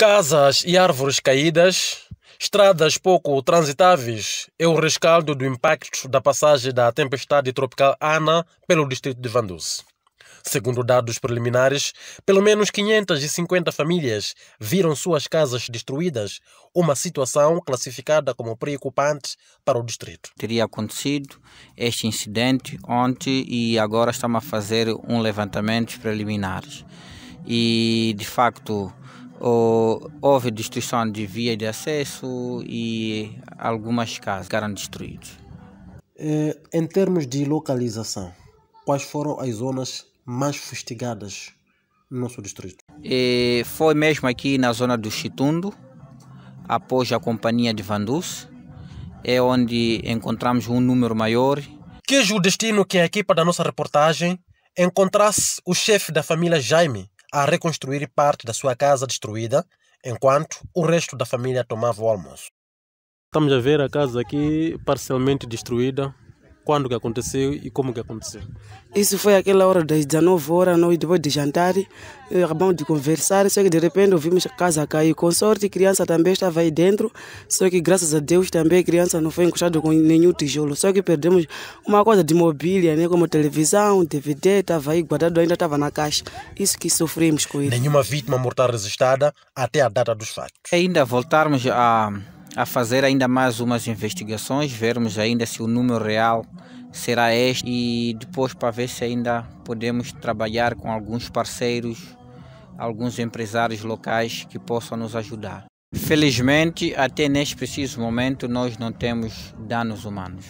Casas e árvores caídas, estradas pouco transitáveis é o rescaldo do impacto da passagem da tempestade tropical Ana pelo distrito de Vanduz. Segundo dados preliminares, pelo menos 550 famílias viram suas casas destruídas, uma situação classificada como preocupante para o distrito. Teria acontecido este incidente ontem e agora estamos a fazer um levantamento preliminar E, de facto, houve destruição de vias de acesso e algumas casas ficaram destruídas. Eh, em termos de localização, quais foram as zonas mais fustigadas no nosso distrito? E foi mesmo aqui na zona do Chitundo, após a companhia de Vandus, é onde encontramos um número maior. Quis o destino que a equipa da nossa reportagem encontrasse o chefe da família Jaime, a reconstruir parte da sua casa destruída, enquanto o resto da família tomava o almoço. Estamos a ver a casa aqui parcialmente destruída, quando que aconteceu e como que aconteceu? Isso foi aquela hora das 19 horas, noite, depois de jantar, acabamos de conversar, só que de repente ouvimos a casa cair. Com sorte, criança também estava aí dentro, só que graças a Deus também a criança não foi encostada com nenhum tijolo, só que perdemos uma coisa de mobília, né, como televisão, DVD, estava aí guardado, ainda estava na caixa. Isso que sofremos com isso. Nenhuma vítima mortal registrada até a data dos fatos. Ainda voltarmos a a fazer ainda mais umas investigações, vermos ainda se o número real será este e depois para ver se ainda podemos trabalhar com alguns parceiros, alguns empresários locais que possam nos ajudar. Felizmente, até neste preciso momento, nós não temos danos humanos.